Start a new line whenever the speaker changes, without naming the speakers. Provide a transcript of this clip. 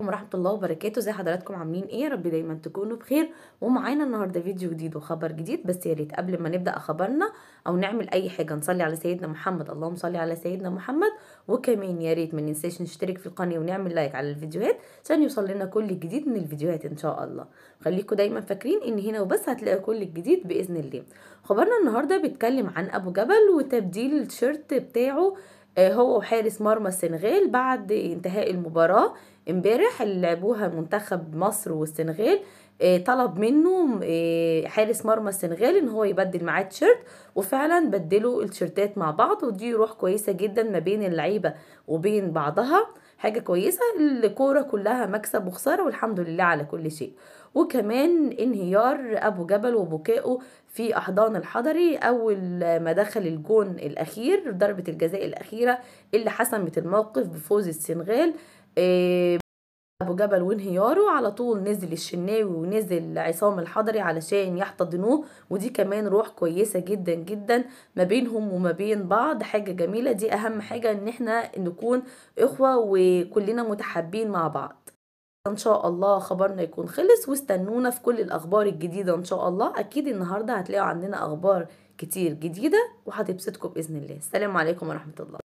عليكم ورحمة الله وبركاته زي حضراتكم عاملين ايه يا رب دايما تكونوا بخير ومعانا النهارده فيديو جديد وخبر جديد بس يا ريت قبل ما نبدا خبرنا او نعمل اي حاجه نصلي على سيدنا محمد اللهم صلي على سيدنا محمد وكمان يا ريت ما ننساش نشترك في القناه ونعمل لايك على الفيديوهات عشان يوصل لنا كل الجديد من الفيديوهات ان شاء الله خليكم دايما فاكرين ان هنا وبس هتلاقي كل الجديد باذن الله خبرنا النهارده بيتكلم عن ابو جبل وتبديل التيشيرت بتاعه آه، هو وحارس مرمى السنغال بعد انتهاء المباراه امبارح اللي لعبوها منتخب مصر والسنغال آه، طلب منه آه، حارس مرمى السنغال ان هو يبدل معاه تيشيرت وفعلا بدلوا التيشيرتات مع بعض ودي روح كويسه جدا ما بين اللعيبه وبين بعضها حاجه كويسه الكوره كلها مكسب وخساره والحمد لله على كل شيء وكمان انهيار ابو جبل وبكائه في احضان الحضري اول ما دخل الجون الاخير ضربه الجزاء الاخيره اللي حسمت الموقف بفوز السنغال آه، ابو جبل وانهياره على طول نزل الشناوي ونزل عصام الحضري علشان يحتضنوه ودي كمان روح كويسه جدا جدا ما بينهم وما بين بعض حاجه جميله دي اهم حاجه ان احنا نكون اخوه وكلنا متحابين مع بعض ان شاء الله خبرنا يكون خلص واستنونا في كل الاخبار الجديده ان شاء الله اكيد النهارده هتلاقوا عندنا اخبار كتير جديده وهتبسطكم باذن الله السلام عليكم ورحمه الله